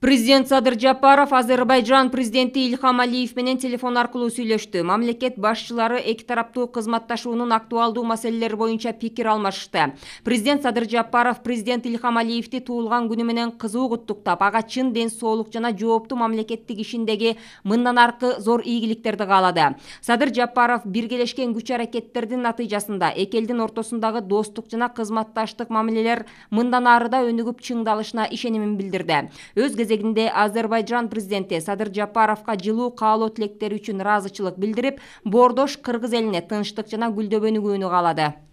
президент садыр жапаров Азербайджан, президенті илхам алиев менен телефон аркылуу сүйлөштү мамлекет башчылары эки тараптуу қызматташуының актуалдуу маселелери боюнча пикир алмашышты президент садыр жапаров президент илхам Алиевті туылған күніменен менен кызуу аға чын ден соолук жана жооптуу мамлекеттік ишиндеги мындан арқы зор ийгиликтерди қалады. садыр жапаров біргелешкен күч әрекеттердің натыйжасында эки элдин ортосундагы достук жана кызматташтык мамилелер ары да чыңдалышына ишенимин билдирди өз кезегинде Азербайджан президенті садыр жапаровго жылу каалоо тилектери үшін разычылық білдіріп, бордош кыргыз элине тынчтык жана көйіні қалады.